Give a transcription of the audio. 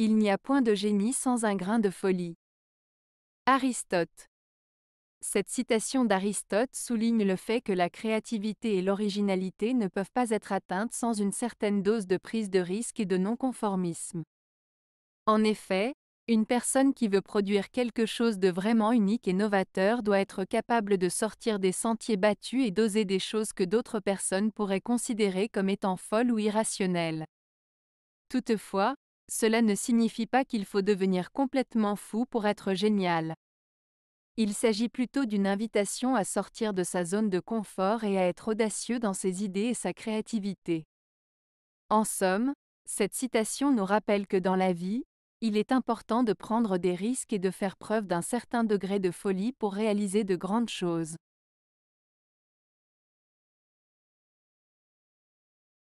Il n'y a point de génie sans un grain de folie. Aristote. Cette citation d'Aristote souligne le fait que la créativité et l'originalité ne peuvent pas être atteintes sans une certaine dose de prise de risque et de non-conformisme. En effet, une personne qui veut produire quelque chose de vraiment unique et novateur doit être capable de sortir des sentiers battus et d'oser des choses que d'autres personnes pourraient considérer comme étant folles ou irrationnelles. Toutefois, cela ne signifie pas qu'il faut devenir complètement fou pour être génial. Il s'agit plutôt d'une invitation à sortir de sa zone de confort et à être audacieux dans ses idées et sa créativité. En somme, cette citation nous rappelle que dans la vie, il est important de prendre des risques et de faire preuve d'un certain degré de folie pour réaliser de grandes choses.